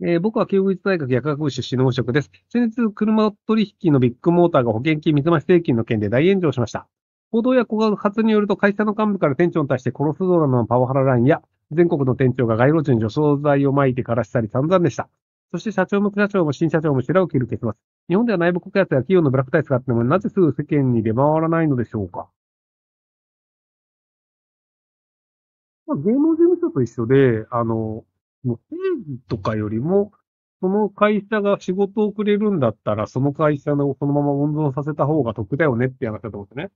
えー、僕は慶応義大学薬学部出身の無職です。先日、車取引のビッグモーターが保険金水増し請求の件で大炎上しました。報道や告発によると、会社の幹部から店長に対して殺すぞなどのパワハララインや、全国の店長が街路樹に除草剤を撒いてからしたり散々でした。そして社長も副社長も新社長も白を切るます。日本では内部告発や企業のブラック体質があっても、なぜすぐ世間に出回らないのでしょうか。まあ、芸能事務所と一緒で、あの、もう政治とかよりも、その会社が仕事をくれるんだったら、その会社のそのまま温存させた方が得だよねって話だと思ってね。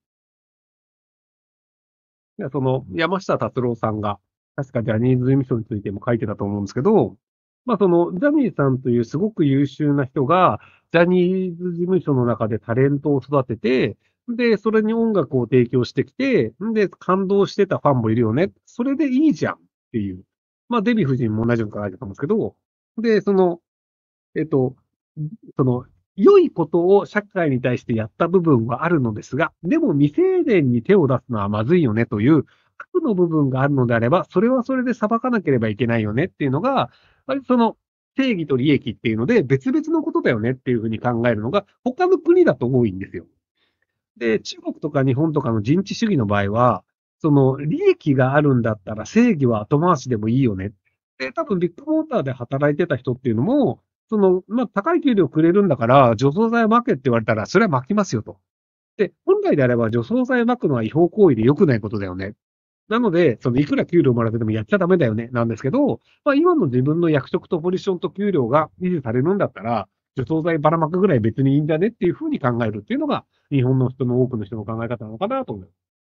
いや、その、山下達郎さんが、確かジャニーズ事務所についても書いてたと思うんですけど、まあその、ジャニーさんというすごく優秀な人が、ジャニーズ事務所の中でタレントを育てて、で、それに音楽を提供してきて、んで、感動してたファンもいるよね。それでいいじゃんっていう。まあ、デヴィ夫人も同じような考えてと思うんですけど、で、その、えっと、その、良いことを社会に対してやった部分はあるのですが、でも未成年に手を出すのはまずいよねという核の部分があるのであれば、それはそれで裁かなければいけないよねっていうのが、その正義と利益っていうので別々のことだよねっていうふうに考えるのが他の国だと多いんですよ。で、中国とか日本とかの人知主義の場合は、その利益があるんだったら正義は後回しでもいいよね。で、多分ビッグモーターで働いてた人っていうのも、その、まあ、高い給料くれるんだから、除草剤をまけって言われたら、それは巻きますよと。で、本来であれば除草剤をまくのは違法行為で良くないことだよね。なので、その、いくら給料もらっててもやっちゃダメだよね、なんですけど、まあ、今の自分の役職とポジションと給料が維持されるんだったら、除草剤ばらまくぐらい別にいいんだねっていうふうに考えるっていうのが、日本の人の多くの人の考え方なのかなと思います。